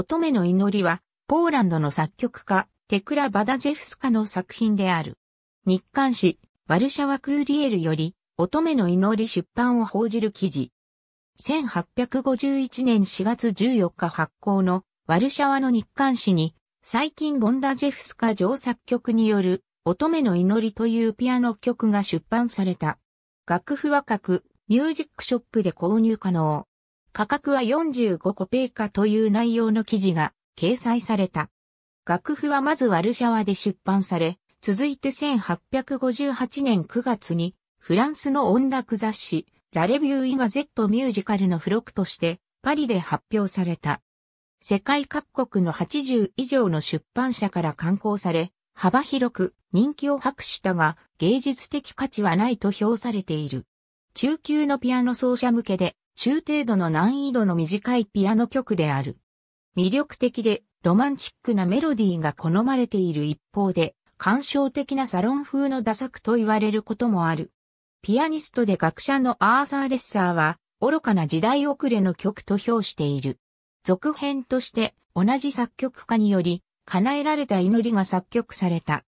乙女の祈りは、ポーランドの作曲家、テクラ・バダジェフスカの作品である。日刊誌、ワルシャワ・クーリエルより、乙女の祈り出版を報じる記事。1851年4月14日発行の、ワルシャワの日刊誌に、最近ボンダジェフスカ上作曲による、乙女の祈りというピアノ曲が出版された。楽譜は各、ミュージックショップで購入可能。価格は45コペーカという内容の記事が掲載された。楽譜はまずワルシャワで出版され、続いて1858年9月にフランスの音楽雑誌ラレビュー・イガゼット・ミュージカルの付録としてパリで発表された。世界各国の80以上の出版社から刊行され、幅広く人気を博したが芸術的価値はないと評されている。中級のピアノ奏者向けで中程度の難易度の短いピアノ曲である。魅力的でロマンチックなメロディーが好まれている一方で、感傷的なサロン風の打作と言われることもある。ピアニストで学者のアーサー・レッサーは、愚かな時代遅れの曲と評している。続編として同じ作曲家により叶えられた祈りが作曲された。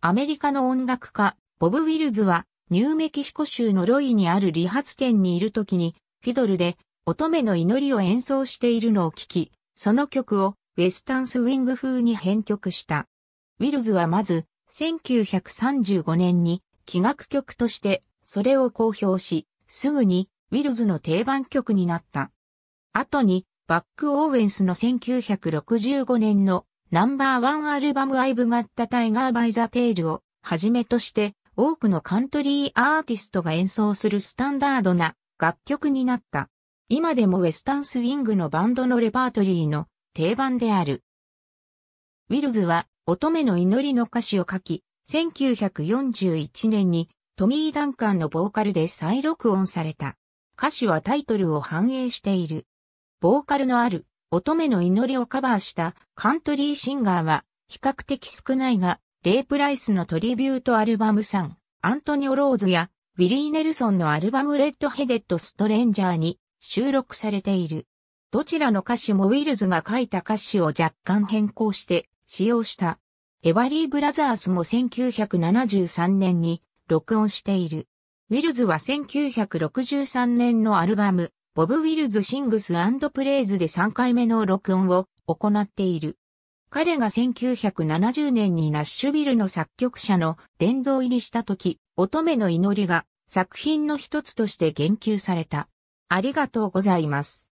アメリカの音楽家、ボブ・ウィルズはニューメキシコ州のロイにある理髪店にいる時にフィドルで乙女の祈りを演奏しているのを聞き、その曲をウェスタンスウィング風に編曲した。ウィルズはまず、1935年に器楽曲としてそれを公表し、すぐにウィルズの定番曲になった。後に、バック・オーウェンスの1965年のナンバーワンアルバム I've Got t イ e Tiger by the Tail をはじめとして多くのカントリーアーティストが演奏するスタンダードな楽曲になった。今でもウェスタンスウィングのバンドのレパートリーの定番である。ウィルズは乙女の祈りの歌詞を書き、1941年にトミー・ダンカンのボーカルで再録音された。歌詞はタイトルを反映している。ボーカルのある乙女の祈りをカバーしたカントリーシンガーは比較的少ないが、レイ・プライスのトリビュートアルバム3、アントニオ・ローズやウィリー・ネルソンのアルバムレッドヘデッド・ストレンジャーに収録されている。どちらの歌詞もウィルズが書いた歌詞を若干変更して使用した。エバリー・ブラザースも1973年に録音している。ウィルズは1963年のアルバム、ボブ・ウィルズ・シングスプレイズで3回目の録音を行っている。彼が1970年にナッシュビルの作曲者の殿堂入りした時、乙女の祈りが作品の一つとして言及された。ありがとうございます。